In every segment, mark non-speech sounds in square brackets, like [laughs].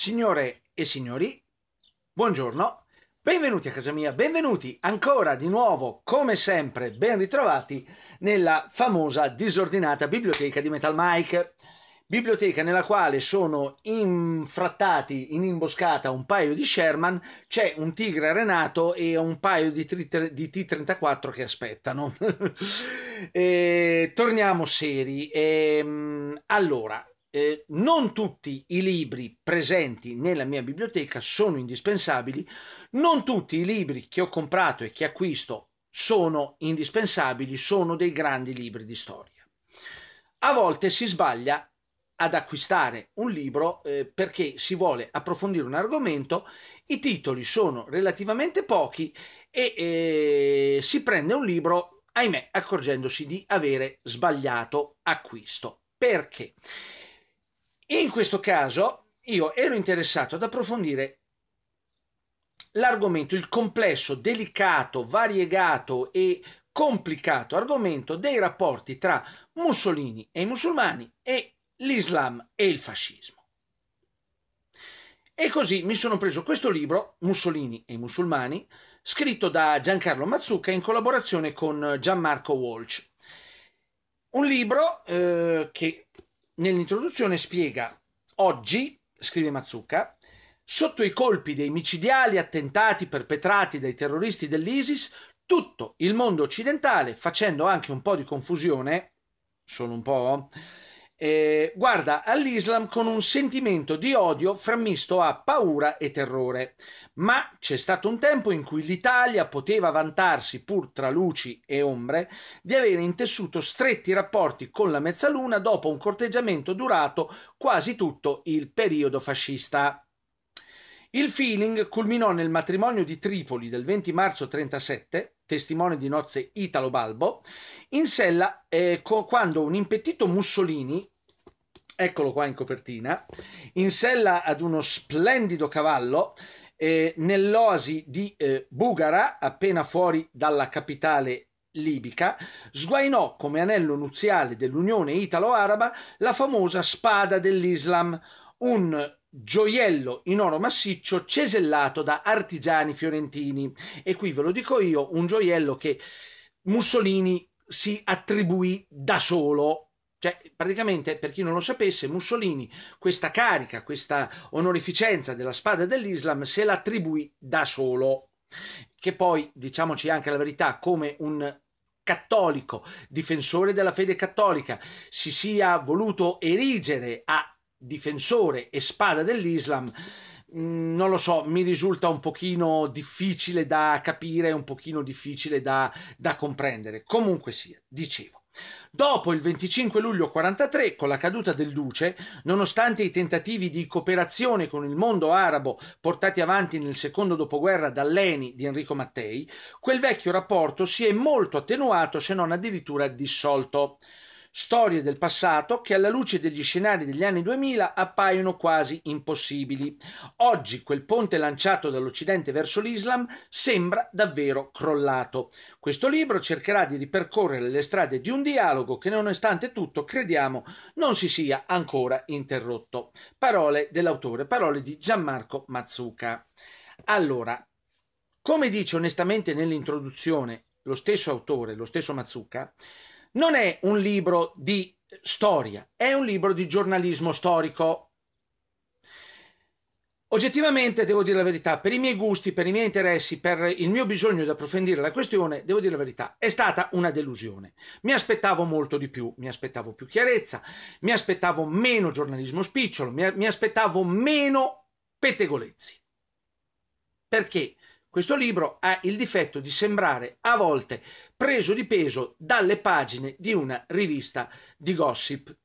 Signore e signori, buongiorno, benvenuti a casa mia, benvenuti ancora di nuovo, come sempre, ben ritrovati nella famosa disordinata biblioteca di Metal Mike, biblioteca nella quale sono infrattati in imboscata un paio di Sherman, c'è un tigre Renato e un paio di, tri- di T-34 che aspettano. [laughs] e, torniamo seri. E, ehm, allora, eh, non tutti i libri presenti nella mia biblioteca sono indispensabili, non tutti i libri che ho comprato e che acquisto sono indispensabili, sono dei grandi libri di storia. A volte si sbaglia ad acquistare un libro eh, perché si vuole approfondire un argomento, i titoli sono relativamente pochi e eh, si prende un libro, ahimè, accorgendosi di avere sbagliato acquisto. Perché? In questo caso io ero interessato ad approfondire l'argomento, il complesso, delicato, variegato e complicato argomento dei rapporti tra Mussolini e i musulmani e l'Islam e il fascismo. E così mi sono preso questo libro, Mussolini e i musulmani, scritto da Giancarlo Mazzucca in collaborazione con Gianmarco Walsh. Un libro eh, che nell'introduzione spiega, oggi, scrive Mazzucca, sotto i colpi dei micidiali attentati perpetrati dai terroristi dell'ISIS, tutto il mondo occidentale, facendo anche un po' di confusione, solo un po', eh, guarda all'Islam con un sentimento di odio frammisto a paura e terrore. Ma c'è stato un tempo in cui l'Italia poteva vantarsi, pur tra luci e ombre, di avere intessuto stretti rapporti con la Mezzaluna dopo un corteggiamento durato quasi tutto il periodo fascista. Il feeling culminò nel matrimonio di Tripoli del 20 marzo 1937, testimone di nozze Italo Balbo, in sella eh, co- quando un impettito Mussolini, eccolo qua in copertina, in sella ad uno splendido cavallo eh, nell'oasi di eh, Bugara, appena fuori dalla capitale libica, sguainò come anello nuziale dell'Unione Italo-Araba la famosa spada dell'Islam, un gioiello in oro massiccio cesellato da artigiani fiorentini. E qui ve lo dico io, un gioiello che Mussolini si attribuì da solo. Cioè, praticamente, per chi non lo sapesse, Mussolini questa carica, questa onorificenza della spada dell'Islam se l'attribuì da solo. Che poi, diciamoci anche la verità, come un cattolico, difensore della fede cattolica, si sia voluto erigere a difensore e spada dell'Islam, mm, non lo so, mi risulta un pochino difficile da capire, un pochino difficile da, da comprendere. Comunque sia, dicevo. Dopo il 25 luglio 43, con la caduta del Duce, nonostante i tentativi di cooperazione con il mondo arabo portati avanti nel secondo dopoguerra dall'ENI di Enrico Mattei, quel vecchio rapporto si è molto attenuato se non addirittura dissolto storie del passato che alla luce degli scenari degli anni 2000 appaiono quasi impossibili. Oggi quel ponte lanciato dall'Occidente verso l'Islam sembra davvero crollato. Questo libro cercherà di ripercorrere le strade di un dialogo che nonostante tutto crediamo non si sia ancora interrotto. Parole dell'autore, parole di Gianmarco Mazzuca. Allora, come dice onestamente nell'introduzione lo stesso autore, lo stesso Mazzuca, non è un libro di storia, è un libro di giornalismo storico. Oggettivamente, devo dire la verità, per i miei gusti, per i miei interessi, per il mio bisogno di approfondire la questione, devo dire la verità, è stata una delusione. Mi aspettavo molto di più, mi aspettavo più chiarezza, mi aspettavo meno giornalismo spicciolo, mi aspettavo meno pettegolezzi. Perché questo libro ha il difetto di sembrare a volte preso di peso dalle pagine di una rivista di gossip.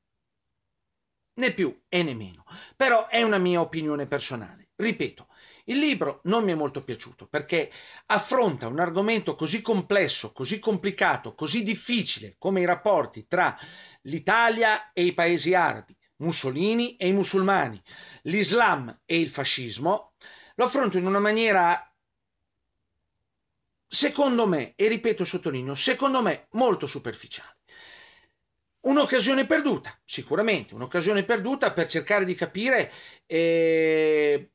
Né più e né meno. Però è una mia opinione personale. Ripeto, il libro non mi è molto piaciuto perché affronta un argomento così complesso, così complicato, così difficile come i rapporti tra l'Italia e i paesi arabi, Mussolini e i musulmani, l'Islam e il fascismo, lo affronto in una maniera secondo me, e ripeto sottolineo, secondo me molto superficiale. Un'occasione perduta, sicuramente, un'occasione perduta per cercare di capire eh,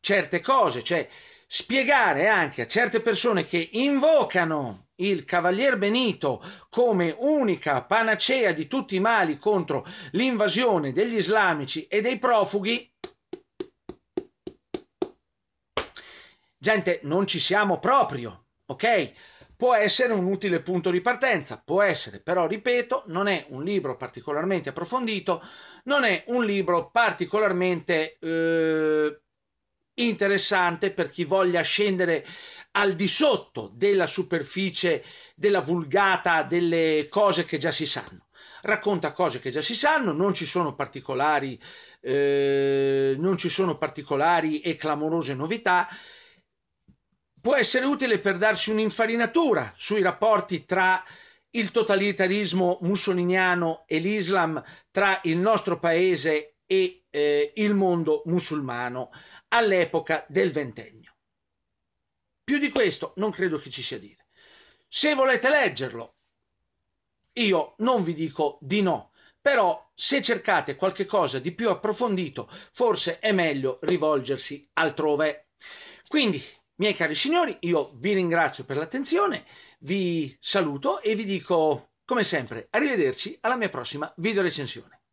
certe cose, cioè spiegare anche a certe persone che invocano il Cavalier Benito come unica panacea di tutti i mali contro l'invasione degli islamici e dei profughi, Gente, non ci siamo proprio, ok? Può essere un utile punto di partenza, può essere, però ripeto, non è un libro particolarmente approfondito, non è un libro particolarmente eh, interessante per chi voglia scendere al di sotto della superficie della vulgata delle cose che già si sanno. Racconta cose che già si sanno, non ci sono particolari, eh, non ci sono particolari e clamorose novità può essere utile per darci un'infarinatura sui rapporti tra il totalitarismo mussoliniano e l'Islam, tra il nostro paese e eh, il mondo musulmano all'epoca del ventennio. Più di questo non credo che ci sia dire. Se volete leggerlo, io non vi dico di no, però se cercate qualche cosa di più approfondito, forse è meglio rivolgersi altrove. Quindi miei cari signori, io vi ringrazio per l'attenzione, vi saluto e vi dico, come sempre, arrivederci alla mia prossima video recensione.